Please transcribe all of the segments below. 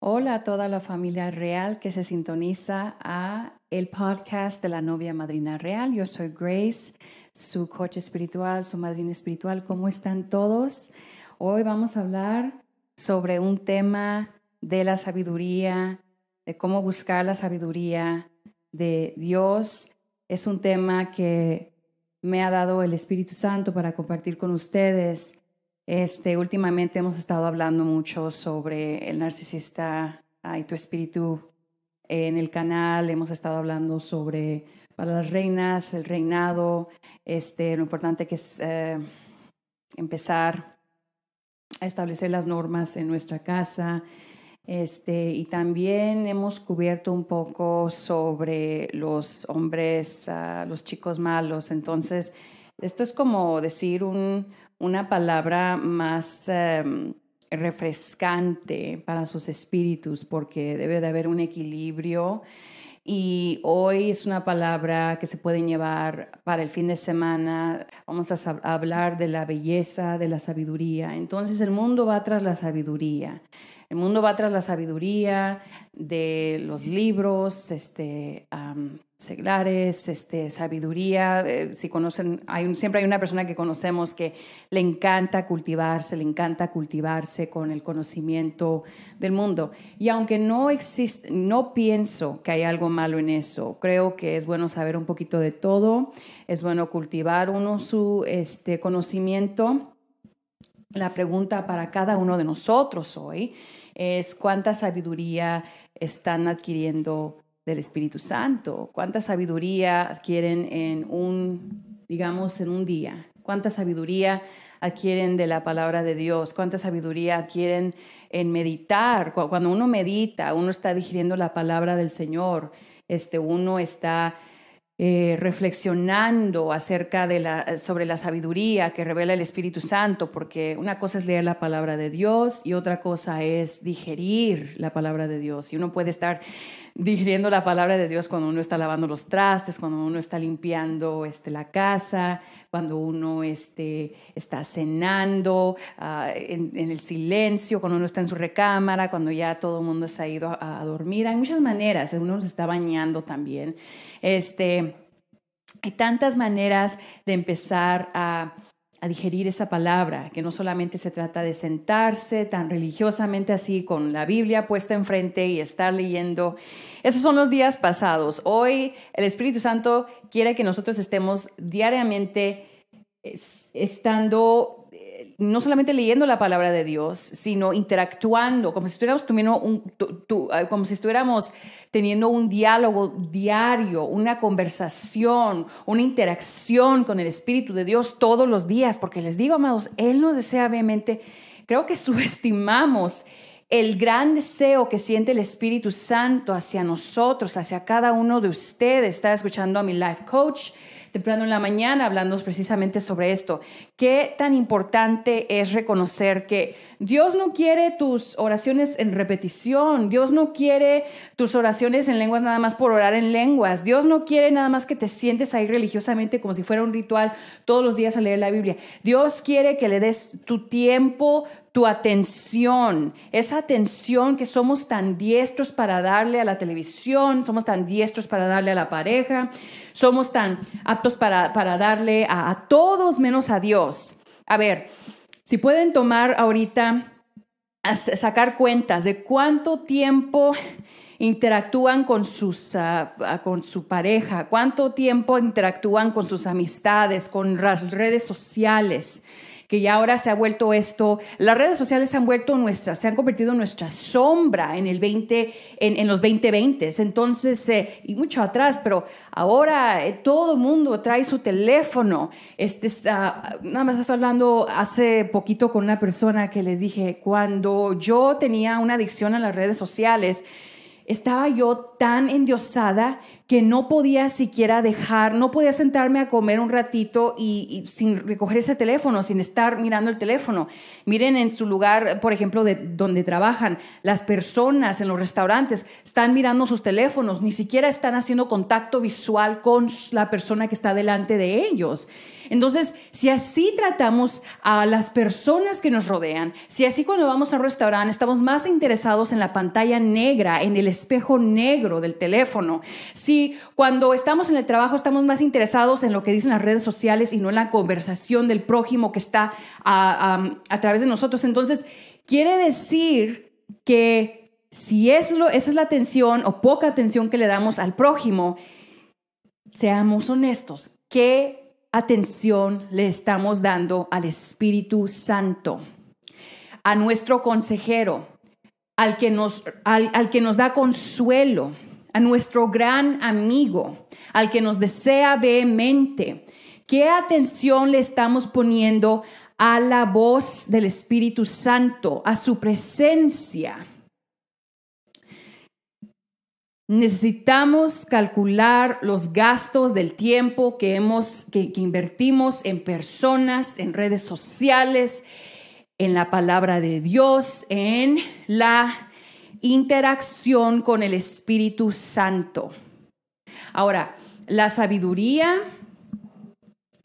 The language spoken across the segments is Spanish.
Hola a toda la familia real que se sintoniza a el podcast de la novia madrina real. Yo soy Grace, su coach espiritual, su madrina espiritual. ¿Cómo están todos? Hoy vamos a hablar sobre un tema de la sabiduría, de cómo buscar la sabiduría de Dios. Es un tema que me ha dado el Espíritu Santo para compartir con ustedes este, últimamente hemos estado hablando mucho sobre el narcisista y tu espíritu en el canal. Hemos estado hablando sobre para las reinas, el reinado, este, lo importante que es eh, empezar a establecer las normas en nuestra casa. Este, y también hemos cubierto un poco sobre los hombres, ah, los chicos malos. Entonces, esto es como decir un, una palabra más em, refrescante para sus espíritus, porque debe de haber un equilibrio. Y hoy es una palabra que se puede llevar para el fin de semana. Vamos a hablar de la belleza, de la sabiduría. Entonces el mundo va tras la sabiduría. El mundo va tras la sabiduría de los libros, este, seglares, este, sabiduría. Eh, si conocen, siempre hay una persona que conocemos que le encanta cultivarse, le encanta cultivarse con el conocimiento del mundo. Y aunque no existe, no pienso que hay algo malo en eso. Creo que es bueno saber un poquito de todo. Es bueno cultivar uno su este, conocimiento. La pregunta para cada uno de nosotros hoy es cuánta sabiduría están adquiriendo del Espíritu Santo, cuánta sabiduría adquieren en un, digamos, en un día, cuánta sabiduría adquieren de la palabra de Dios, cuánta sabiduría adquieren en meditar. Cuando uno medita, uno está digiriendo la palabra del Señor, este, uno está eh, reflexionando acerca de la, sobre la sabiduría que revela el Espíritu Santo, porque una cosa es leer la palabra de Dios y otra cosa es digerir la palabra de Dios. Y uno puede estar digiriendo la palabra de Dios cuando uno está lavando los trastes, cuando uno está limpiando este, la casa, cuando uno este, está cenando ah, en, el silencio, cuando uno está en su recámara, cuando ya todo el mundo se ha ido a, dormir. Hay muchas maneras, uno se está bañando también. Este, hay tantas maneras de empezar a a digerir esa palabra, que no solamente se trata de sentarse tan religiosamente así con la Biblia puesta enfrente y estar leyendo. Esos son los días pasados. Hoy el Espíritu Santo quiere que nosotros estemos diariamente estando no solamente leyendo la palabra de Dios, sino interactuando, como si estuviéramos, teniendo un, como si estuviéramos teniendo un diálogo diario, una conversación, una interacción con el Espíritu de Dios todos los días, porque les digo, amados, Él nos desea vehemente, creo que subestimamos el gran deseo que siente el Espíritu Santo hacia nosotros, hacia cada uno de ustedes. Está escuchando a mi life coach temprano en la mañana hablando precisamente sobre esto. ¿Qué tan importante es reconocer que Dios no quiere tus oraciones en repetición, Dios no quiere tus oraciones en lenguas nada más por orar en lenguas, Dios no quiere nada más que te sientes ahí religiosamente como si fuera un ritual todos los días a leer la Biblia. Dios quiere que le des tu tiempo, tu atención, esa atención que somos tan diestros para darle a la televisión, somos tan diestros para darle a la pareja, somos tan aptos para, darle a, a todos menos a Dios. A ver, si pueden tomar ahorita, sacar cuentas de cuánto tiempo interactúan con, sus, ah, ah, con su pareja, cuánto tiempo interactúan con sus amistades, con las redes sociales, que ya ahora se ha vuelto esto, las redes sociales se han vuelto nuestras, se han convertido en nuestra sombra en, el 20, en, los 2020. Entonces, eh, y mucho atrás, pero ahora eh, todo el mundo trae su teléfono. Este, ah, nada más estaba hablando hace poquito con una persona que les dije, cuando yo tenía una adicción a las redes sociales, estaba yo tan endiosada que no podía siquiera dejar, no podía sentarme a comer un ratito y, sin recoger ese teléfono, sin estar mirando el teléfono. Miren en su lugar, por ejemplo, de donde trabajan, las personas en los restaurantes están mirando sus teléfonos, ni siquiera están haciendo contacto visual con la persona que está delante de ellos. Entonces, si así tratamos a las personas que nos rodean, si así cuando vamos al un restaurante estamos más interesados en la pantalla negra, en el espejo negro del teléfono, si cuando estamos en el trabajo estamos más interesados en lo que dicen las redes sociales y no en la conversación del prójimo que está a, través de nosotros. Entonces, quiere decir que si es esa es la atención o poca atención que le damos al prójimo, seamos honestos, ¿qué atención le estamos dando al Espíritu Santo? A nuestro consejero, al que nos da consuelo a nuestro gran amigo, al que nos desea vehemente. ¿Qué atención le estamos poniendo a la voz del Espíritu Santo, a su presencia? Necesitamos calcular los gastos del tiempo que, hemos, invertimos en personas, en redes sociales, en la palabra de Dios, en la interacción con el Espíritu Santo. Ahora, la sabiduría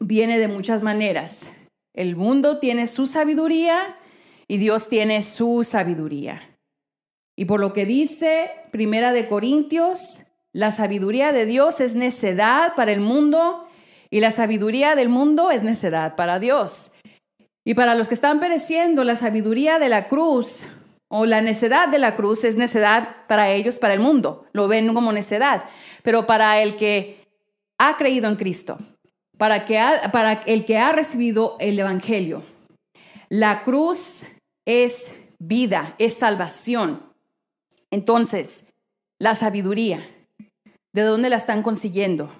viene de muchas maneras. El mundo tiene su sabiduría y Dios tiene su sabiduría. Y por lo que dice Primera de Corintios, la sabiduría de Dios es necedad para el mundo y la sabiduría del mundo es necedad para Dios. Y para los que están pereciendo, la sabiduría de la cruz o la necedad de la cruz es necedad para ellos, para el mundo. Lo ven como necedad. Pero para el que ha creído en Cristo, para, el que ha recibido el Evangelio, la cruz es vida, es salvación. Entonces, la sabiduría, ¿de dónde la están consiguiendo?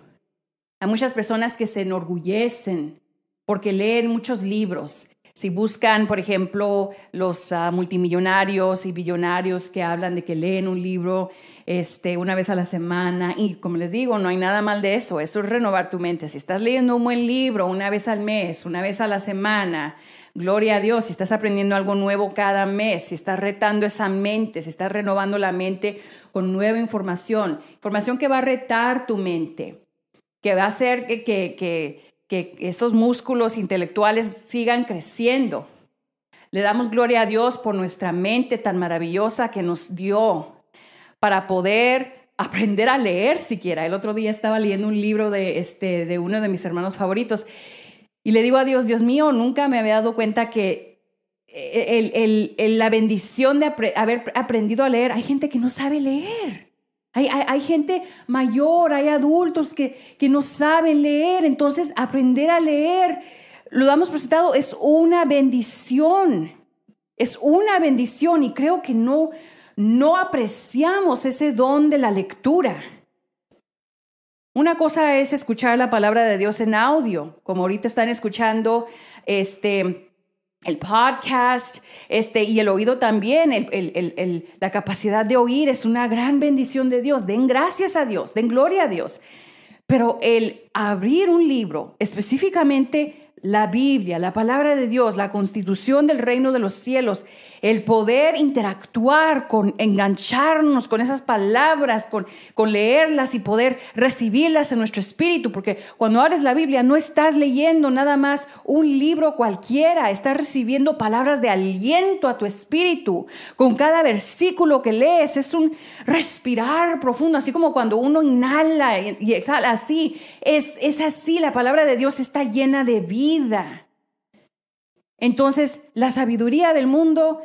Hay muchas personas que se enorgullecen porque leen muchos libros, si buscan, por ejemplo, los ah, multimillonarios y billonarios que hablan de que leen un libro este, una vez a la semana, y como les digo, no hay nada mal de eso, eso es renovar tu mente. Si estás leyendo un buen libro una vez al mes, una vez a la semana, Gloria a Dios, si estás aprendiendo algo nuevo cada mes, si estás retando esa mente, si estás renovando la mente con nueva información, información que va a retar tu mente, que va a hacer que, que esos músculos intelectuales sigan creciendo. Le damos gloria a Dios por nuestra mente tan maravillosa que nos dio para poder aprender a leer siquiera. El otro día estaba leyendo un libro de, este, de uno de mis hermanos favoritos y le digo a Dios, Dios mío, nunca me había dado cuenta que eh, el, la bendición de haber aprendido a leer, hay gente que no sabe leer. Hay, gente mayor, hay adultos que, no saben leer, entonces aprender a leer, lo damos presentado es una bendición, es una bendición y creo que no, no apreciamos ese don de la lectura. Una cosa es escuchar la palabra de Dios en audio, como ahorita están escuchando este, el podcast, este, y el oído también, el, la capacidad de oír es una gran bendición de Dios. Den gracias a Dios, den gloria a Dios. Pero el abrir un libro, específicamente la Biblia, la palabra de Dios, la constitución del reino de los cielos, el poder interactuar con, engancharnos con esas palabras, con, leerlas y poder recibirlas en nuestro espíritu, porque cuando abres la Biblia no estás leyendo nada más un libro cualquiera, estás recibiendo palabras de aliento a tu espíritu. Con cada versículo que lees es un respirar profundo, así como cuando uno inhala y exhala, así es así, la palabra de Dios está llena de vida. Entonces, la sabiduría del mundo,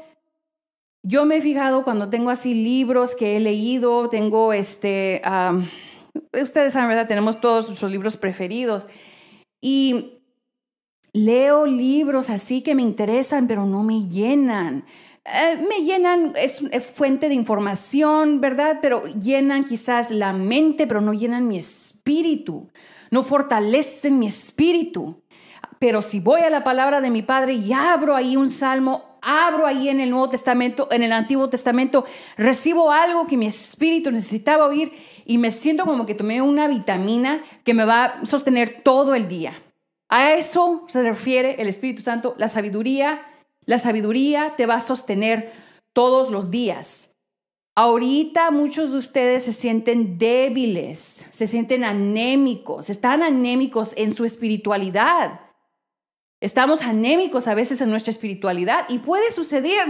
yo me he fijado cuando tengo así libros que he leído, tengo este, ustedes saben, ¿verdad? Tenemos todos nuestros libros preferidos. Y leo libros así que me interesan, pero no me llenan. Eh, me llenan, es fuente de información, ¿verdad? Pero llenan quizás la mente, pero no llenan mi espíritu, no fortalecen mi espíritu. Pero si voy a la palabra de mi Padre y abro ahí un salmo, abro ahí en el Nuevo Testamento, en el Antiguo Testamento, recibo algo que mi espíritu necesitaba oír y me siento como que tomé una vitamina que me va a sostener todo el día. A eso se refiere el Espíritu Santo, la sabiduría. La sabiduría te va a sostener todos los días. Ahorita muchos de ustedes se sienten débiles, se sienten anémicos, están anémicos en su espiritualidad. Estamos anémicos a veces en nuestra espiritualidad y puede suceder,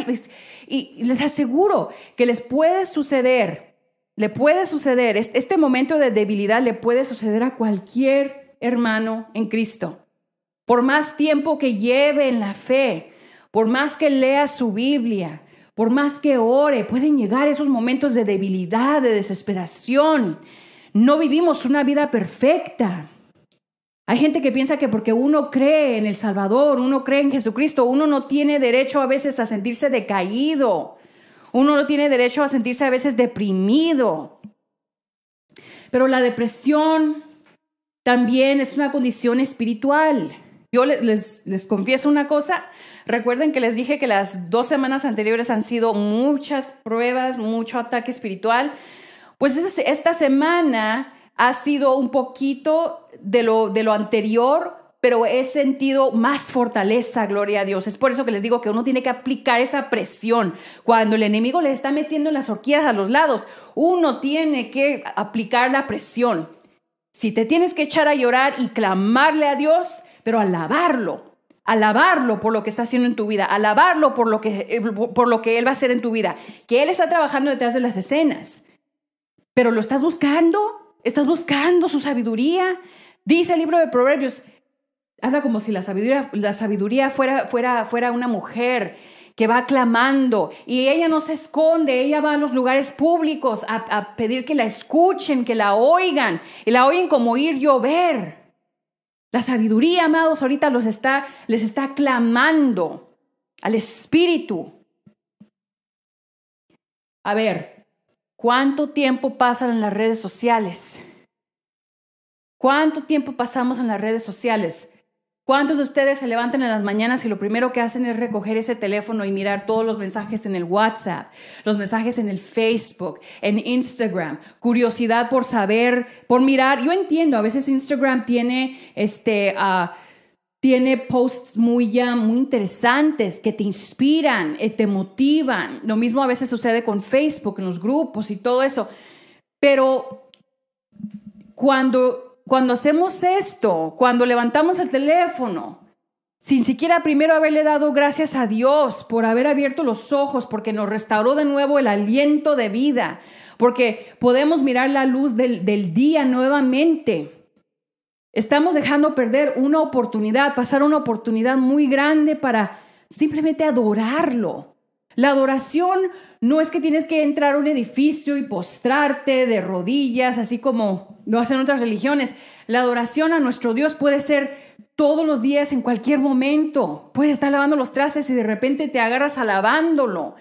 y les aseguro que les puede suceder, le puede suceder, este momento de debilidad le puede suceder a cualquier hermano en Cristo. Por más tiempo que lleve en la fe, por más que lea su Biblia, por más que ore, pueden llegar esos momentos de debilidad, de desesperación. No vivimos una vida perfecta. Hay gente que piensa que porque uno cree en el Salvador, uno cree en Jesucristo, uno no tiene derecho a veces a sentirse decaído. Uno no tiene derecho a sentirse a veces deprimido. Pero la depresión también es una condición espiritual. Yo les, les, confieso una cosa, recuerden que les dije que las dos semanas anteriores han sido muchas pruebas, mucho ataque espiritual. Pues esta semana ha sido un poquito de lo, de lo anterior, pero he sentido más fortaleza, gloria a Dios. Es por eso que les digo que uno tiene que aplicar esa presión. Cuando el enemigo le está metiendo las horquillas a los lados, uno tiene que aplicar la presión. Si te tienes que echar a llorar y clamarle a Dios, pero alabarlo, alabarlo por lo que está haciendo en tu vida, alabarlo por lo que, eh, por lo que Él va a hacer en tu vida, que Él está trabajando detrás de las escenas, pero lo estás buscando, Estás buscando su sabiduría. Dice el libro de Proverbios, habla como si la sabiduría, fuera, fuera, fuera una mujer que va clamando y ella no se esconde, ella va a los lugares públicos a, pedir que la escuchen, que la oigan y la oyen como ir llover. La sabiduría, amados, ahorita los está, les está clamando al Espíritu. A ver, ¿Cuánto tiempo pasan en las redes sociales? ¿Cuánto tiempo pasamos en las redes sociales? ¿Cuántos de ustedes se levantan en las mañanas y lo primero que hacen es recoger ese teléfono y mirar todos los mensajes en el WhatsApp, los mensajes en el Facebook, en Instagram? Curiosidad por saber, por mirar. Yo entiendo, a veces Instagram tiene este. Ah, tiene posts muy, ya, muy interesantes que te inspiran, y eh, te motivan. Lo mismo a veces sucede con Facebook, en los grupos y todo eso. Pero cuando, cuando hacemos esto, cuando levantamos el teléfono, sin siquiera primero haberle dado gracias a Dios por haber abierto los ojos, porque nos restauró de nuevo el aliento de vida, porque podemos mirar la luz del, del día nuevamente Estamos dejando perder una oportunidad, pasar una oportunidad muy grande para simplemente adorarlo. La adoración no es que tienes que entrar a un edificio y postrarte de rodillas, así como lo hacen otras religiones. La adoración a nuestro Dios puede ser todos los días, en cualquier momento. Puede estar lavando los trastes y de repente te agarras alabándolo.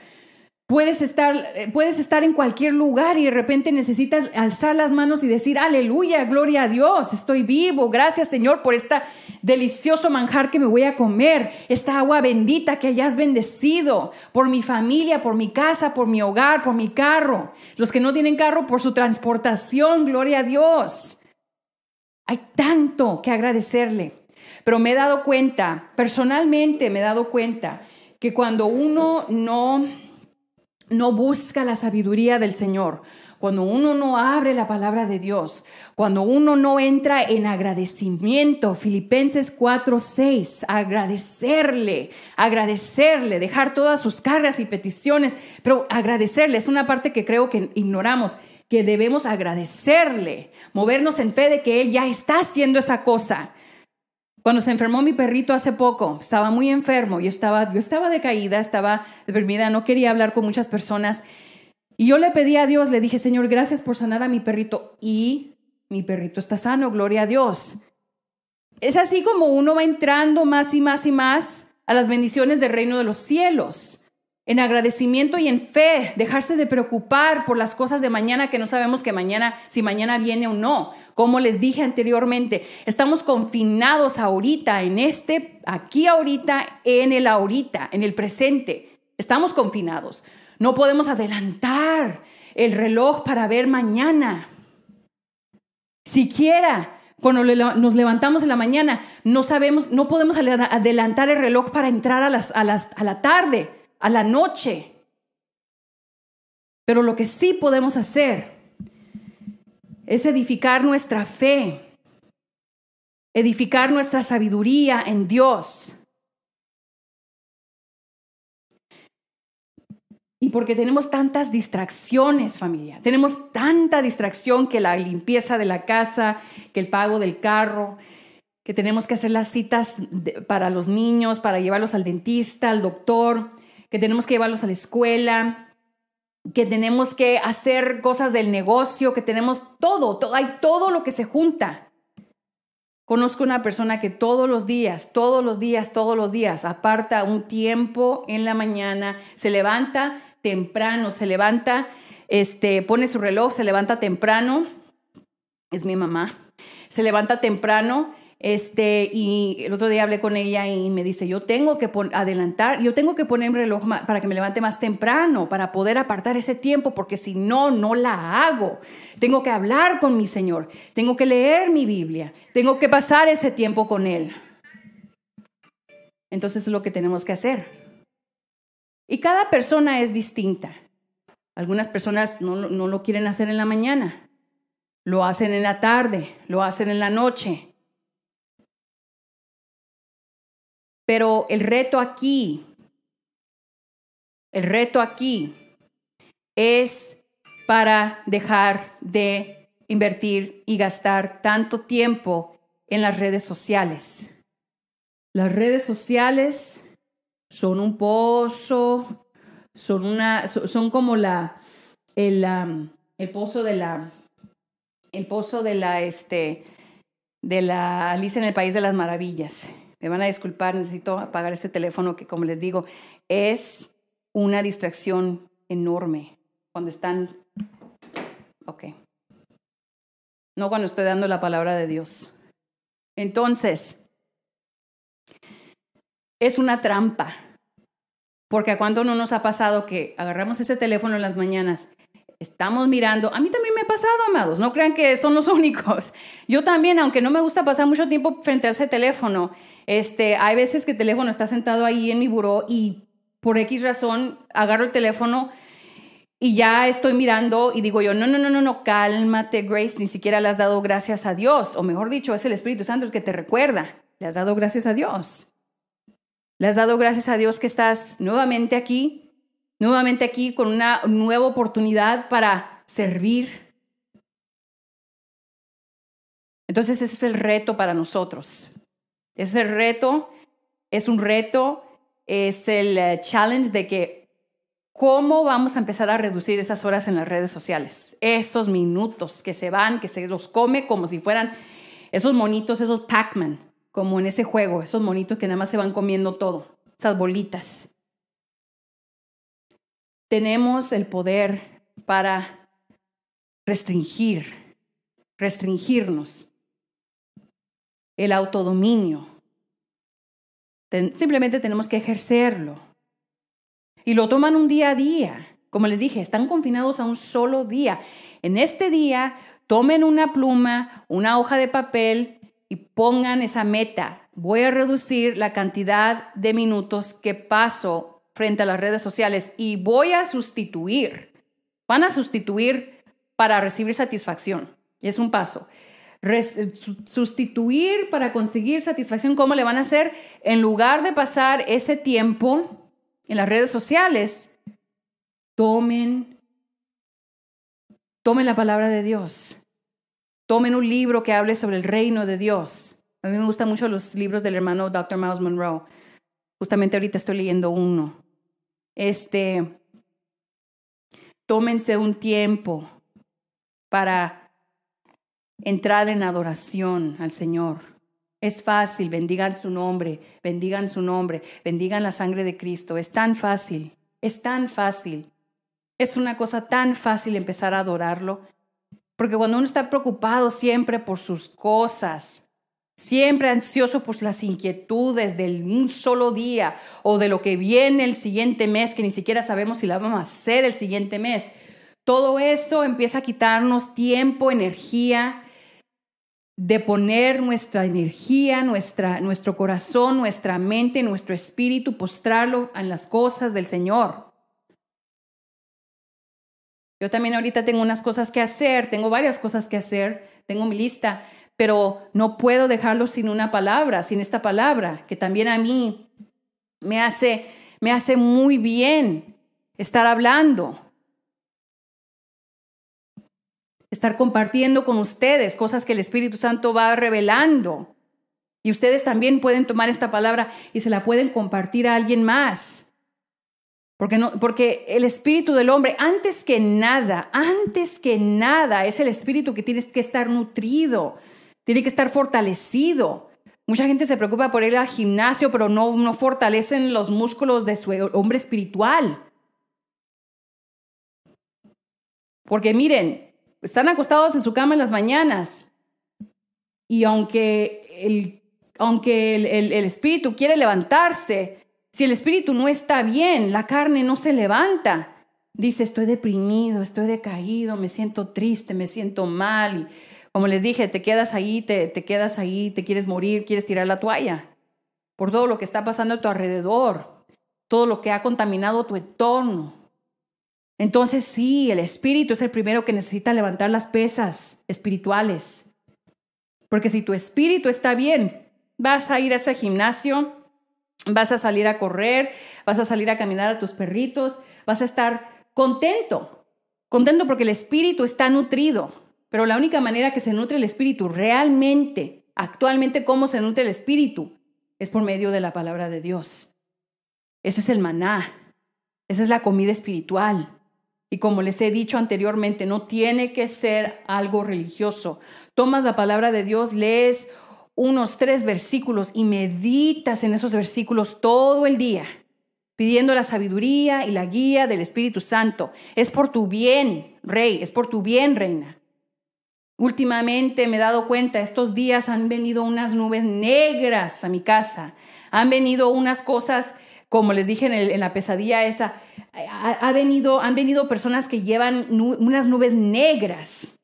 Puedes estar, eh, puedes estar en cualquier lugar y de repente necesitas alzar las manos y decir, aleluya, gloria a Dios, estoy vivo, gracias Señor por este delicioso manjar que me voy a comer, esta agua bendita que hayas bendecido, por mi familia, por mi casa, por mi hogar, por mi carro, los que no tienen carro, por su transportación, gloria a Dios. Hay tanto que agradecerle, pero me he dado cuenta, personalmente me he dado cuenta, que cuando uno no no busca la sabiduría del Señor, cuando uno no abre la palabra de Dios, cuando uno no entra en agradecimiento, Filipenses 4, 6, agradecerle, agradecerle, dejar todas sus cargas y peticiones, pero agradecerle es una parte que creo que ignoramos que debemos agradecerle, movernos en fe de que Él ya está haciendo esa cosa. Cuando se enfermó mi perrito hace poco, estaba muy enfermo, yo estaba, yo estaba decaída, estaba deprimida, no quería hablar con muchas personas. Y yo le pedí a Dios, le dije, Señor, gracias por sanar a mi perrito. Y mi perrito está sano, gloria a Dios. Es así como uno va entrando más y más y más a las bendiciones del reino de los cielos en agradecimiento y en fe, dejarse de preocupar por las cosas de mañana que no sabemos que mañana, si mañana viene o no. Como les dije anteriormente, estamos confinados ahorita, en este, aquí ahorita, en el ahorita, en el presente. Estamos confinados. No podemos adelantar el reloj para ver mañana. Siquiera cuando nos levantamos en la mañana, no sabemos, no podemos adelantar el reloj para entrar a, las, a, a la tarde a la noche. Pero lo que sí podemos hacer es edificar nuestra fe, edificar nuestra sabiduría en Dios. Y porque tenemos tantas distracciones, familia, tenemos tanta distracción que la limpieza de la casa, que el pago del carro, que tenemos que hacer las citas para los niños, para llevarlos al dentista, al doctor, que tenemos que llevarlos a la escuela, que tenemos que hacer cosas del negocio, que tenemos todo, hay todo lo que se junta. Conozco una persona que todos los días, todos los días, todos los días aparta un tiempo en la mañana, se levanta temprano, se levanta, este, pone su reloj, se levanta temprano, es mi mamá, se levanta temprano este, y el otro día hablé con ella y me dice, yo tengo que adelantar, yo tengo que poner el reloj para que me levante más temprano, para poder apartar ese tiempo, porque si no, no la hago. Tengo que hablar con mi Señor, tengo que leer mi Biblia, tengo que pasar ese tiempo con Él. Entonces es lo que tenemos que hacer. Y cada persona es distinta. Algunas personas no lo quieren hacer en la mañana, lo hacen en la tarde, lo hacen en la noche Pero el reto aquí, el reto aquí es para dejar de invertir y gastar tanto tiempo en las redes sociales. Las redes sociales son un pozo, son, una, son como la, el, pozo de la, el pozo de la, este, de la Alicia en el País de las Maravillas me van a disculpar, necesito apagar este teléfono que como les digo, es una distracción enorme cuando están... Ok. No cuando estoy dando la palabra de Dios. Entonces, es una trampa. Porque a cuando no nos ha pasado que agarramos ese teléfono en las mañanas estamos mirando. A mí también me ha pasado, amados. No crean que son los únicos. Yo también, aunque no me gusta pasar mucho tiempo frente a ese teléfono, este, hay veces que el teléfono está sentado ahí en mi buró y por X razón agarro el teléfono y ya estoy mirando y digo yo, no, no, no, no, no, cálmate, Grace, ni siquiera le has dado gracias a Dios. O mejor dicho, es el Espíritu Santo el que te recuerda. Le has dado gracias a Dios. Le has dado gracias a Dios que estás nuevamente aquí nuevamente aquí con una nueva oportunidad para servir. Entonces ese es el reto para nosotros. Ese reto es un reto, es el eh, challenge de que cómo vamos a empezar a reducir esas horas en las redes sociales, esos minutos que se van, que se los come como si fueran esos monitos, esos Pac-Man, como en ese juego, esos monitos que nada más se van comiendo todo, esas bolitas tenemos el poder para restringir, restringirnos, el autodominio. simplemente tenemos que ejercerlo. Y lo toman un día a día. Como les dije, están confinados a un solo día. En este día, tomen una pluma, una hoja de papel y pongan esa meta. Voy a reducir la cantidad de minutos que paso frente a las redes sociales y voy a sustituir, van a sustituir para recibir satisfacción. Es un paso. Eh, sustituir para conseguir satisfacción, ¿cómo le van a hacer? En lugar de pasar ese tiempo en las redes sociales, tomen, tomen la palabra de Dios, tomen un libro que hable sobre el reino de Dios. A mí me gustan mucho los libros del hermano Dr. Miles Monroe. Justamente ahorita estoy leyendo uno este, tómense un tiempo para entrar en adoración al Señor. Es fácil, bendigan su nombre, bendigan su nombre, bendigan la sangre de Cristo. Es tan fácil, es tan fácil. Es una cosa tan fácil empezar a adorarlo, porque cuando uno está preocupado siempre por sus cosas, siempre ansioso por las inquietudes del un solo día o de lo que viene el siguiente mes, que ni siquiera sabemos si la vamos a hacer el siguiente mes. Todo eso empieza a quitarnos tiempo, energía, de poner nuestra energía, nuestra, nuestro corazón, nuestra mente, nuestro espíritu, postrarlo en las cosas del Señor. Yo también ahorita tengo unas cosas que hacer, tengo varias cosas que hacer, tengo mi lista, pero no puedo dejarlo sin una palabra, sin esta palabra, que también a mí me hace, me hace muy bien estar hablando, estar compartiendo con ustedes cosas que el Espíritu Santo va revelando. Y ustedes también pueden tomar esta palabra y se la pueden compartir a alguien más. Porque, no, porque el espíritu del hombre, antes que nada, antes que nada, es el espíritu que tienes que estar nutrido, tiene que estar fortalecido. Mucha gente se preocupa por ir al gimnasio, pero no, no fortalecen los músculos de su hombre espiritual. Porque miren, están acostados en su cama en las mañanas y aunque el, aunque el, el, espíritu quiere levantarse, si el espíritu no está bien, la carne no se levanta. Dice, estoy deprimido, estoy decaído, me siento triste, me siento mal. Y, como les dije, te quedas ahí, te, te quedas ahí, te quieres morir, quieres tirar la toalla por todo lo que está pasando a tu alrededor, todo lo que ha contaminado tu entorno. Entonces sí, el espíritu es el primero que necesita levantar las pesas espirituales. Porque si tu espíritu está bien, vas a ir a ese gimnasio, vas a salir a correr, vas a salir a caminar a tus perritos, vas a estar contento, contento porque el espíritu está nutrido. Pero la única manera que se nutre el espíritu realmente, actualmente cómo se nutre el espíritu, es por medio de la palabra de Dios. Ese es el maná, esa es la comida espiritual. Y como les he dicho anteriormente, no tiene que ser algo religioso. Tomas la palabra de Dios, lees unos tres versículos y meditas en esos versículos todo el día, pidiendo la sabiduría y la guía del Espíritu Santo. Es por tu bien, rey, es por tu bien, reina. Últimamente me he dado cuenta, estos días han venido unas nubes negras a mi casa, han venido unas cosas, como les dije en, la pesadilla esa, ha, venido, han venido personas que llevan unas nubes negras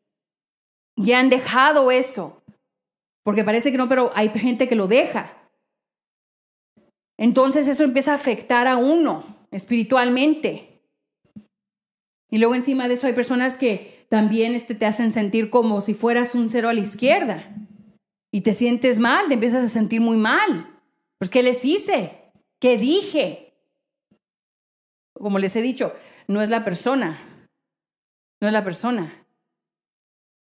y han dejado eso, porque parece que no, pero hay gente que lo deja. Entonces eso empieza a afectar a uno espiritualmente. Y luego encima de eso hay personas que también este, te hacen sentir como si fueras un cero a la izquierda. Y te sientes mal, te empiezas a sentir muy mal. Pues, ¿qué les hice? ¿Qué dije? Como les he dicho, no es la persona. No es la persona.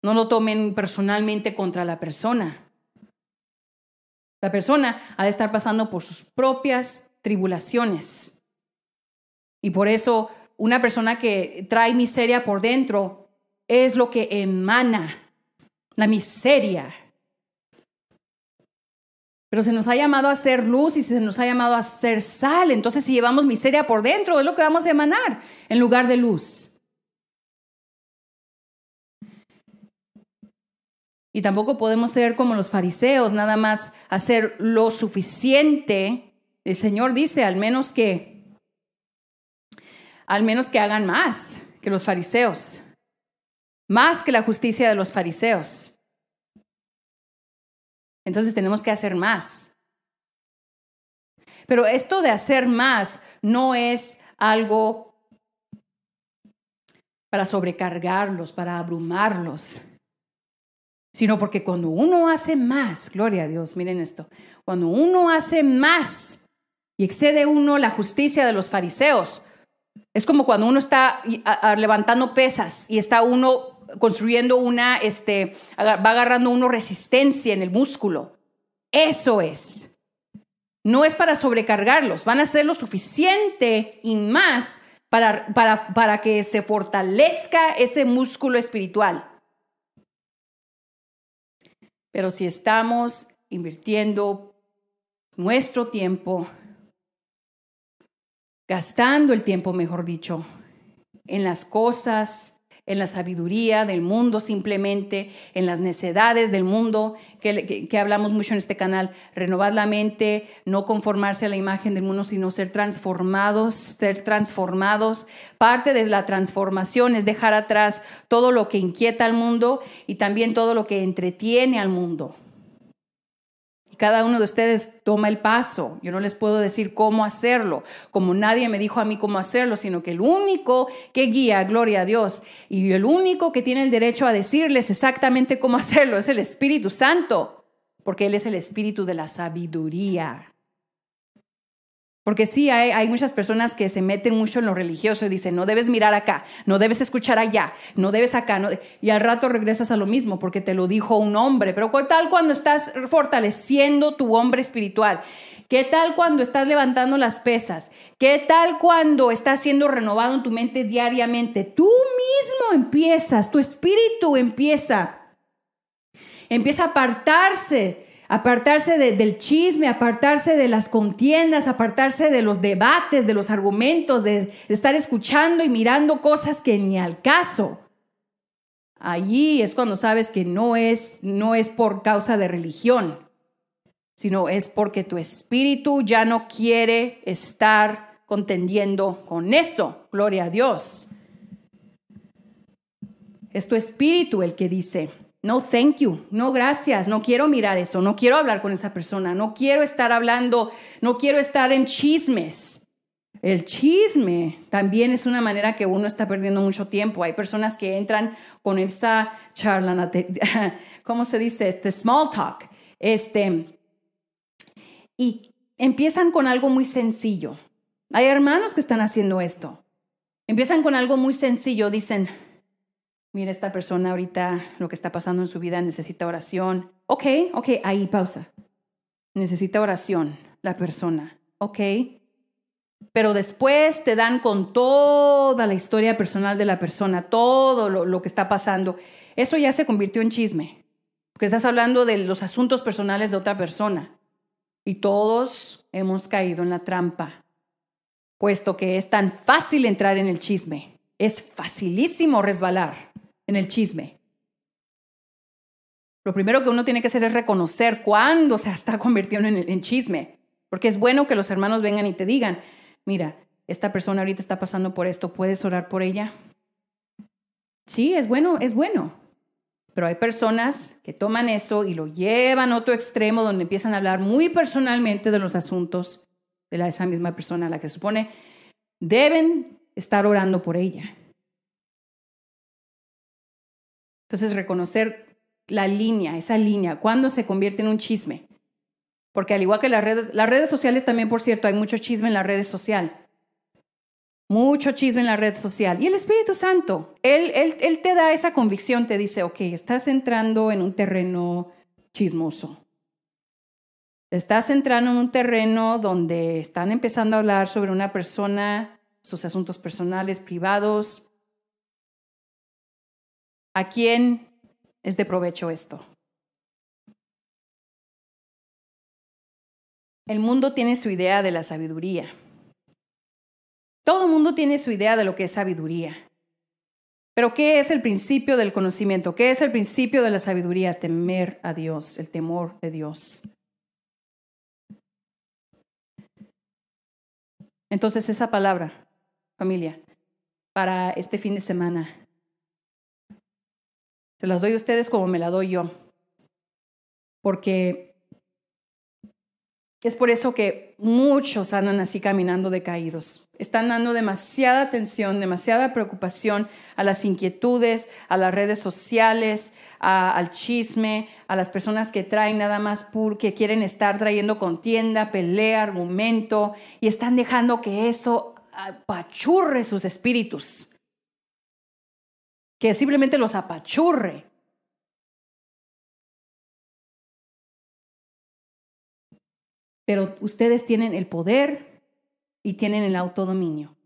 No lo tomen personalmente contra la persona. La persona ha de estar pasando por sus propias tribulaciones. Y por eso una persona que trae miseria por dentro es lo que emana la miseria. Pero se nos ha llamado a ser luz y se nos ha llamado a ser sal. Entonces si llevamos miseria por dentro, es lo que vamos a emanar en lugar de luz. Y tampoco podemos ser como los fariseos, nada más hacer lo suficiente. El Señor dice, al menos que, al menos que hagan más que los fariseos más que la justicia de los fariseos. Entonces tenemos que hacer más. Pero esto de hacer más no es algo para sobrecargarlos, para abrumarlos, sino porque cuando uno hace más, gloria a Dios, miren esto, cuando uno hace más y excede uno la justicia de los fariseos, es como cuando uno está levantando pesas y está uno construyendo una, este, va agarrando una resistencia en el músculo. Eso es. No es para sobrecargarlos, van a ser lo suficiente y más para, para, para que se fortalezca ese músculo espiritual. Pero si estamos invirtiendo nuestro tiempo, gastando el tiempo, mejor dicho, en las cosas en la sabiduría del mundo simplemente, en las necedades del mundo, que, que, hablamos mucho en este canal, renovar la mente, no conformarse a la imagen del mundo, sino ser transformados, ser transformados. Parte de la transformación es dejar atrás todo lo que inquieta al mundo y también todo lo que entretiene al mundo cada uno de ustedes toma el paso. Yo no les puedo decir cómo hacerlo, como nadie me dijo a mí cómo hacerlo, sino que el único que guía, gloria a Dios, y el único que tiene el derecho a decirles exactamente cómo hacerlo es el Espíritu Santo, porque Él es el Espíritu de la sabiduría. Porque sí, hay, muchas personas que se meten mucho en lo religioso y dicen, no debes mirar acá, no debes escuchar allá, no debes acá. No... Y al rato regresas a lo mismo porque te lo dijo un hombre. Pero ¿qué tal cuando estás fortaleciendo tu hombre espiritual? ¿Qué tal cuando estás levantando las pesas? ¿Qué tal cuando estás siendo renovado en tu mente diariamente? Tú mismo empiezas, tu espíritu empieza. Empieza a apartarse apartarse del chisme, apartarse de las contiendas, apartarse de los debates, de los argumentos, de, estar escuchando y mirando cosas que ni al caso. Allí es cuando sabes que no es, no es por causa de religión, sino es porque tu espíritu ya no quiere estar contendiendo con eso. Gloria a Dios. Es tu espíritu el que dice, no, thank you. No, gracias. No quiero mirar eso. No quiero hablar con esa persona. No quiero estar hablando. No quiero estar en chismes. El chisme también es una manera que uno está perdiendo mucho tiempo. Hay personas que entran con esa charla, ¿cómo se dice? Este small talk. Este, y empiezan con algo muy sencillo. Hay hermanos que están haciendo esto. Empiezan con algo muy sencillo. Dicen, mira, esta persona ahorita lo que está pasando en su vida necesita oración. Ok, ok, ahí pausa. Necesita oración la persona. Ok. Pero después te dan con toda la historia personal de la persona, todo lo, lo que está pasando. Eso ya se convirtió en chisme, porque estás hablando de los asuntos personales de otra persona. Y todos hemos caído en la trampa, puesto que es tan fácil entrar en el chisme. Es facilísimo resbalar en el chisme. Lo primero que uno tiene que hacer es reconocer cuándo se está convirtiendo en, chisme, porque es bueno que los hermanos vengan y te digan, mira, esta persona ahorita está pasando por esto, ¿puedes orar por ella? Sí, es bueno, es bueno. Pero hay personas que toman eso y lo llevan a otro extremo donde empiezan a hablar muy personalmente de los asuntos de esa misma persona a la que se supone deben estar orando por ella. Entonces, reconocer la línea, esa línea, cuándo se convierte en un chisme. Porque al igual que las redes, las redes sociales también, por cierto, hay mucho chisme en la red social. Mucho chisme en la red social. Y el Espíritu Santo, él, él, él te da esa convicción, te dice, ok, estás entrando en un terreno chismoso. Estás entrando en un terreno donde están empezando a hablar sobre una persona, sus asuntos personales, privados, ¿A quién es de provecho esto? El mundo tiene su idea de la sabiduría. Todo el mundo tiene su idea de lo que es sabiduría. Pero ¿qué es el principio del conocimiento? ¿Qué es el principio de la sabiduría? Temer a Dios, el temor de Dios. Entonces esa palabra, familia, para este fin de semana se las doy a ustedes como me la doy yo. Porque es por eso que muchos andan así caminando decaídos. Están dando demasiada atención, demasiada preocupación a las inquietudes, a las redes sociales, al chisme, a las personas que traen nada más que quieren estar trayendo contienda, pelea, argumento y están dejando que eso apachurre sus espíritus que simplemente los apachurre. Pero ustedes tienen el poder y tienen el autodominio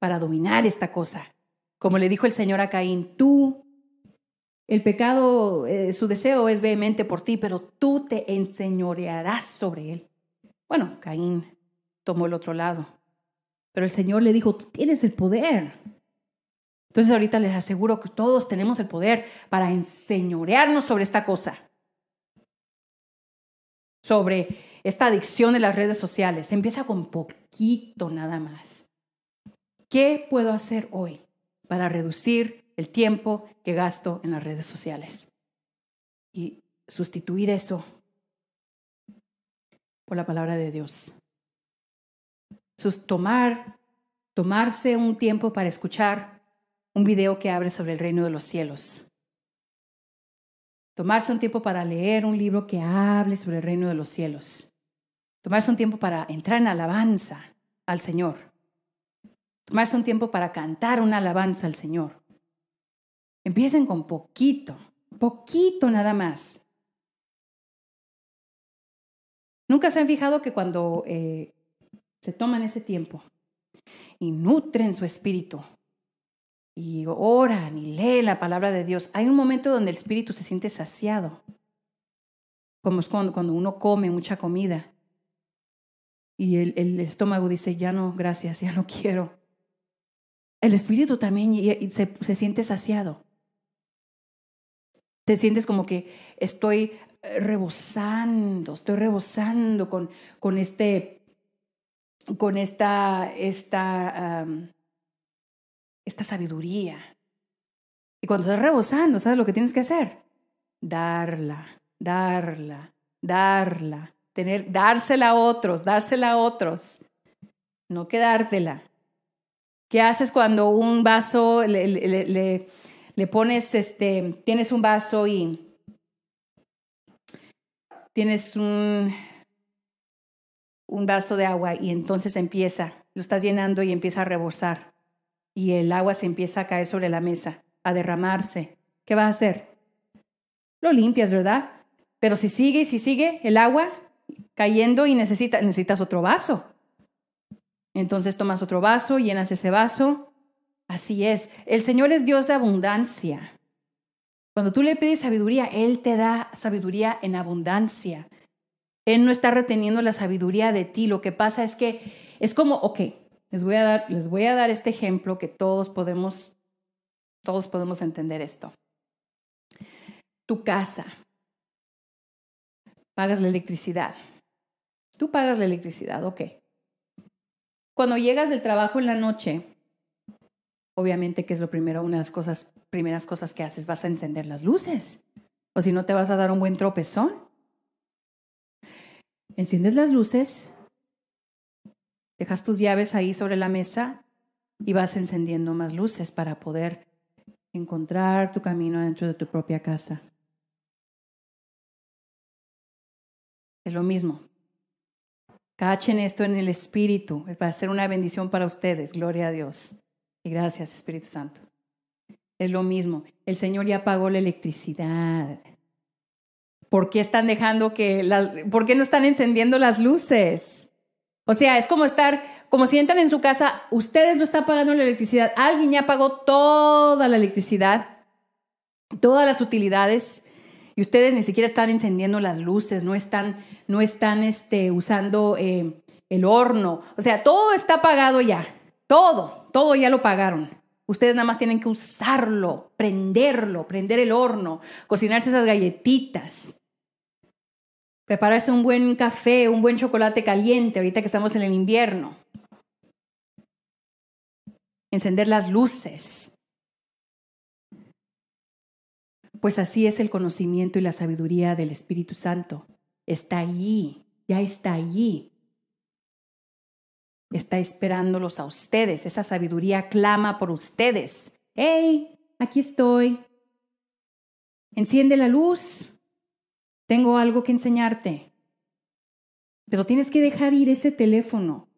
para dominar esta cosa. Como le dijo el Señor a Caín, tú, el pecado, eh, su deseo es vehemente por ti, pero tú te enseñorearás sobre él. Bueno, Caín tomó el otro lado, pero el Señor le dijo, tú tienes el poder entonces ahorita les aseguro que todos tenemos el poder para enseñorearnos sobre esta cosa, sobre esta adicción de las redes sociales. Empieza con poquito nada más. ¿Qué puedo hacer hoy para reducir el tiempo que gasto en las redes sociales? Y sustituir eso por la palabra de Dios. tomarse un tiempo para escuchar un video que abre sobre el reino de los cielos. Tomarse un tiempo para leer un libro que hable sobre el reino de los cielos. Tomarse un tiempo para entrar en alabanza al Señor. Tomarse un tiempo para cantar una alabanza al Señor. Empiecen con poquito, poquito nada más. Nunca se han fijado que cuando eh, se toman ese tiempo y nutren su espíritu, y oran y leen la palabra de Dios, hay un momento donde el espíritu se siente saciado, como es cuando, uno come mucha comida y el, estómago dice, ya no, gracias, ya no quiero. El espíritu también se, siente saciado. Te sientes como que estoy eh, rebosando, estoy rebosando con, con este, con esta, esta esta sabiduría. Y cuando estás rebosando, ¿sabes lo que tienes que hacer? Darla, darla, darla, tener, dársela a otros, dársela a otros, no quedártela. ¿Qué haces cuando un vaso le, le pones, este, tienes un vaso y tienes un, un vaso de agua y entonces empieza, lo estás llenando y empieza a rebosar? y el agua se empieza a caer sobre la mesa, a derramarse, ¿qué vas a hacer? Lo limpias, ¿verdad? Pero si sigue y si sigue el agua cayendo y necesita, necesitas otro vaso. Entonces tomas otro vaso, llenas ese vaso. Así es. El Señor es Dios de abundancia. Cuando tú le pides sabiduría, Él te da sabiduría en abundancia. Él no está reteniendo la sabiduría de ti. Lo que pasa es que es como, ok, les voy a dar, les voy a dar este ejemplo que todos podemos, todos podemos entender esto. Tu casa. Pagas la electricidad. Tú pagas la electricidad, ok. Cuando llegas del trabajo en la noche, obviamente que es lo primero, una de las cosas, primeras cosas que haces, vas a encender las luces. O si no, te vas a dar un buen tropezón. Enciendes las luces, Dejas tus llaves ahí sobre la mesa y vas encendiendo más luces para poder encontrar tu camino dentro de tu propia casa. Es lo mismo. Cachen esto en el Espíritu. Va a ser una bendición para ustedes. Gloria a Dios. Y gracias, Espíritu Santo. Es lo mismo. El Señor ya pagó la electricidad. ¿Por qué están dejando que por qué no están encendiendo las luces? O sea, es como estar, como si entran en su casa, ustedes no están pagando la electricidad, alguien ya pagó toda la electricidad, todas las utilidades, y ustedes ni siquiera están encendiendo las luces, no están, no están este, usando eh, el horno. O sea, todo está pagado ya, todo, todo ya lo pagaron. Ustedes nada más tienen que usarlo, prenderlo, prender el horno, cocinarse esas galletitas, Prepararse un buen café, un buen chocolate caliente, ahorita que estamos en el invierno. Encender las luces. Pues así es el conocimiento y la sabiduría del Espíritu Santo. Está allí, ya está allí. Está esperándolos a ustedes. Esa sabiduría clama por ustedes. ¡Hey! Aquí estoy. Enciende la luz tengo algo que enseñarte. Pero tienes que dejar ir ese teléfono.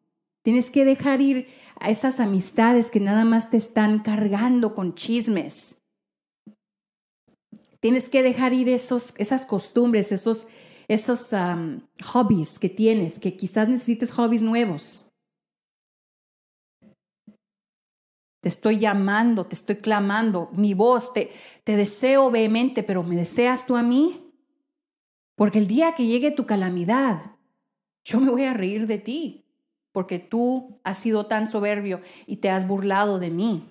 Tienes que dejar ir a esas amistades que nada más te están cargando con chismes. Tienes que dejar ir esos, esas costumbres, esos, esos hobbies que tienes, que quizás necesites hobbies nuevos. Te estoy llamando, te estoy clamando, mi voz, te, te deseo vehemente, pero ¿me deseas tú a mí? Porque el día que llegue tu calamidad, yo me voy a reír de ti, porque tú has sido tan soberbio y te has burlado de mí.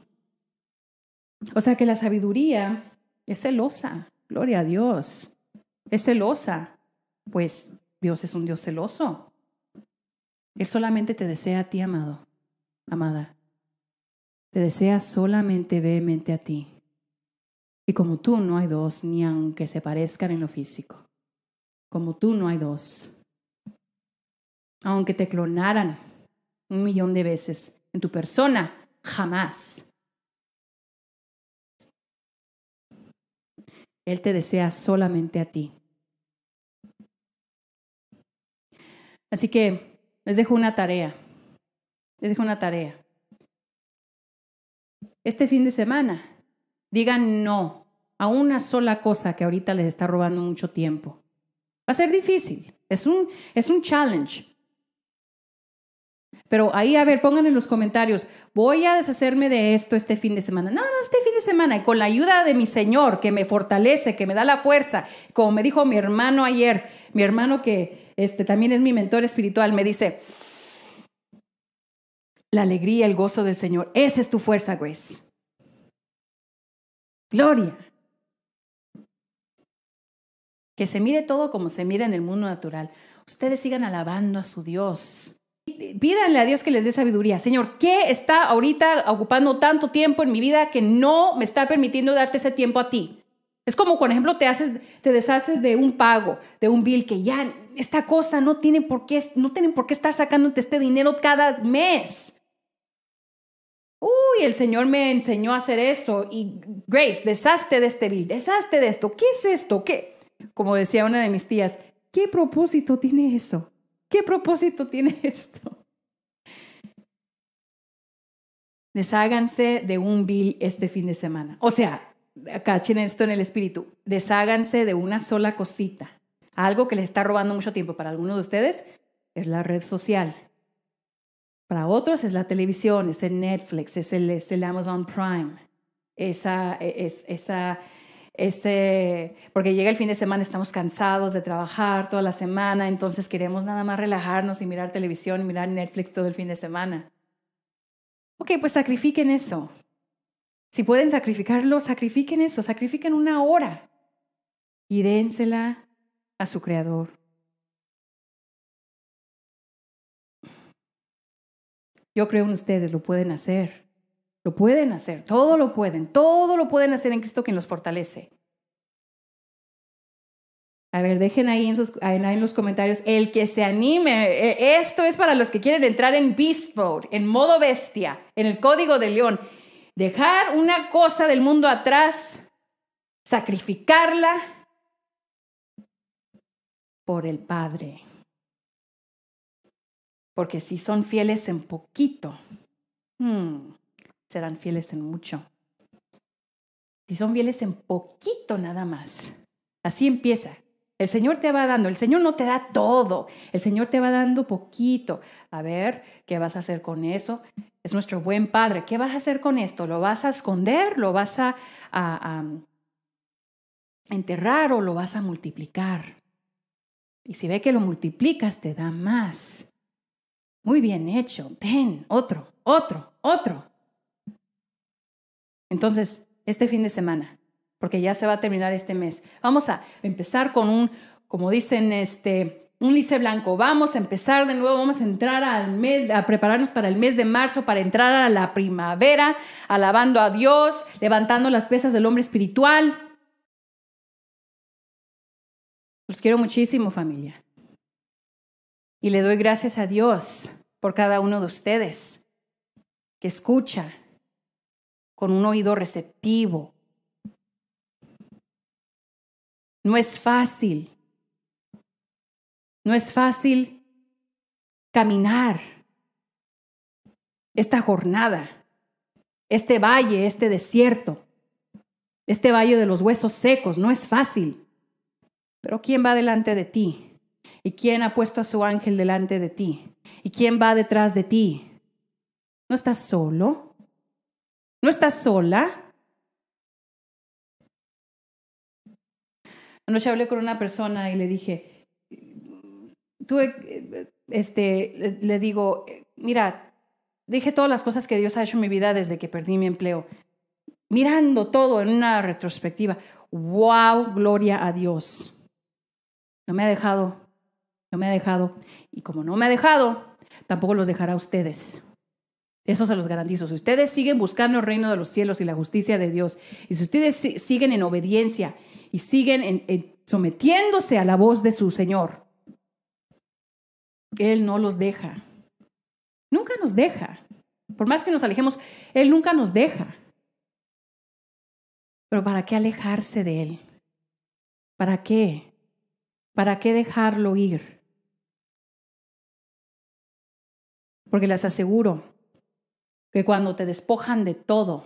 O sea que la sabiduría es celosa, gloria a Dios, es celosa, pues Dios es un Dios celoso. Él solamente te desea a ti, amado, amada. Te desea solamente vehemente a ti. Y como tú no hay dos, ni aunque se parezcan en lo físico. Como tú no hay dos. Aunque te clonaran un millón de veces en tu persona, jamás. Él te desea solamente a ti. Así que les dejo una tarea. Les dejo una tarea. Este fin de semana, digan no a una sola cosa que ahorita les está robando mucho tiempo. Va a ser difícil, es un, es un challenge. Pero ahí, a ver, pongan en los comentarios, voy a deshacerme de esto este fin de semana, nada más este fin de semana, y con la ayuda de mi Señor, que me fortalece, que me da la fuerza, como me dijo mi hermano ayer, mi hermano que este, también es mi mentor espiritual, me dice, la alegría, el gozo del Señor, esa es tu fuerza, Grace. Gloria. Que se mire todo como se mira en el mundo natural. Ustedes sigan alabando a su Dios. Pídanle a Dios que les dé sabiduría. Señor, ¿qué está ahorita ocupando tanto tiempo en mi vida que no me está permitiendo darte ese tiempo a ti? Es como, por ejemplo, te, haces, te deshaces de un pago, de un bill que ya esta cosa no tiene por qué, no tienen por qué estar sacándote este dinero cada mes. Uy, el Señor me enseñó a hacer eso y Grace, deshazte de este bill, deshazte de esto. ¿Qué es esto? ¿Qué? como decía una de mis tías, ¿qué propósito tiene eso? ¿Qué propósito tiene esto? Desháganse de un bill este fin de semana. O sea, cachen esto en el espíritu. Desháganse de una sola cosita. Algo que les está robando mucho tiempo para algunos de ustedes es la red social. Para otros es la televisión, es el Netflix, es el, Amazon Prime. Esa, esa ese, porque llega el fin de semana, estamos cansados de trabajar toda la semana, entonces queremos nada más relajarnos y mirar televisión, y mirar Netflix todo el fin de semana. Ok, pues sacrifiquen eso. Si pueden sacrificarlo, sacrifiquen eso, sacrifiquen una hora y dénsela a su creador. Yo creo en ustedes, lo pueden hacer. Lo pueden hacer, todo lo pueden, todo lo pueden hacer en Cristo quien los fortalece. A ver, dejen ahí en, los comentarios el que se anime. E, esto es para los que quieren entrar en Beast Mode, en modo bestia, en el código de León. Dejar una cosa del mundo atrás, sacrificarla por el Padre. Porque si son fieles en poquito, hmm serán fieles en mucho. Si son fieles en poquito nada más. Así empieza. El Señor te va dando, el Señor no te da todo, el Señor te va dando poquito. A ver, ¿qué vas a hacer con eso? Es nuestro buen Padre. ¿Qué vas a hacer con esto? ¿Lo vas a esconder? ¿Lo vas a, a enterrar o lo vas a multiplicar? Y si ve que lo multiplicas, te da más. Muy bien hecho. Ten, otro, otro, otro. Entonces, este fin de semana, porque ya se va a terminar este mes, vamos a empezar con un, como dicen, este, un lice blanco. Vamos a empezar de nuevo, vamos a entrar al mes, a prepararnos para el mes de marzo, para entrar a la primavera, alabando a Dios, levantando las piezas del hombre espiritual. Los quiero muchísimo, familia. Y le doy gracias a Dios por cada uno de ustedes que escucha, con un oído receptivo. No es fácil. No es fácil caminar esta jornada, este valle, este desierto, este valle de los huesos secos. No es fácil. Pero ¿quién va delante de ti? ¿Y quién ha puesto a su ángel delante de ti? ¿Y quién va detrás de ti? No estás solo. No estás sola. Anoche hablé con una persona y le dije, eh, este, le digo, mira, dije todas las cosas que Dios ha hecho en mi vida desde que perdí mi empleo, mirando todo en una retrospectiva. ¡Wow! Gloria a Dios. No me ha dejado, no me ha dejado. Y como no me ha dejado, tampoco los dejará a ustedes. Eso se los garantizo. Si ustedes siguen buscando el reino de los cielos y la justicia de Dios, y si ustedes siguen en obediencia y siguen sometiéndose a la voz de su Señor, Él no los deja. Nunca nos deja. Por más que nos alejemos, Él nunca nos deja. Pero ¿para qué alejarse de Él? ¿Para qué? ¿Para qué dejarlo ir? Porque les aseguro, que cuando te despojan de todo,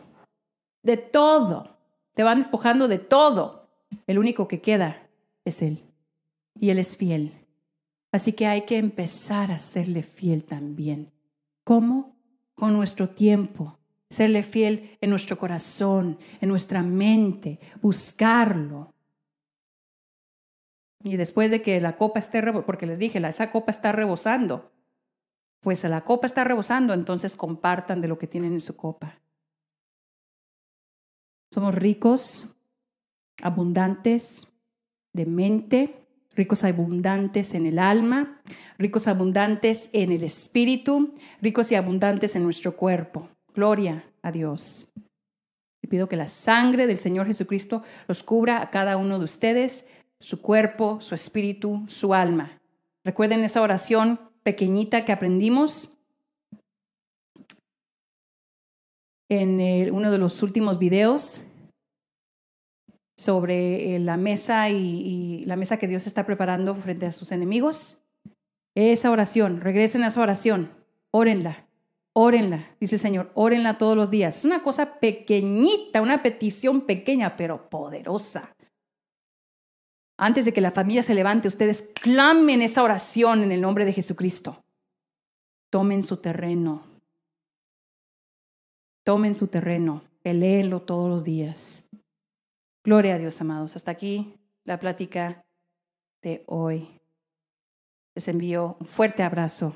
de todo, te van despojando de todo, el único que queda es Él. Y Él es fiel. Así que hay que empezar a serle fiel también. ¿Cómo? Con nuestro tiempo. Serle fiel en nuestro corazón, en nuestra mente, buscarlo. Y después de que la copa esté, porque les dije, esa copa está rebosando, pues la copa está rebosando, entonces compartan de lo que tienen en su copa. Somos ricos, abundantes de mente, ricos abundantes en el alma, ricos abundantes en el espíritu, ricos y abundantes en nuestro cuerpo. Gloria a Dios. Y pido que la sangre del Señor Jesucristo los cubra a cada uno de ustedes, su cuerpo, su espíritu, su alma. Recuerden esa oración pequeñita que aprendimos en uno de los últimos videos sobre eh, la mesa y, la mesa que Dios está preparando frente a sus enemigos. Esa oración, regresen a esa oración, órenla, órenla, dice el Señor, órenla todos los días. Es una cosa pequeñita, una petición pequeña, pero poderosa. Antes de que la familia se levante, ustedes clamen esa oración en el nombre de Jesucristo. Tomen su terreno. Tomen su terreno. Peleenlo todos los días. Gloria a Dios, amados. Hasta aquí la plática de hoy. Les envío un fuerte abrazo.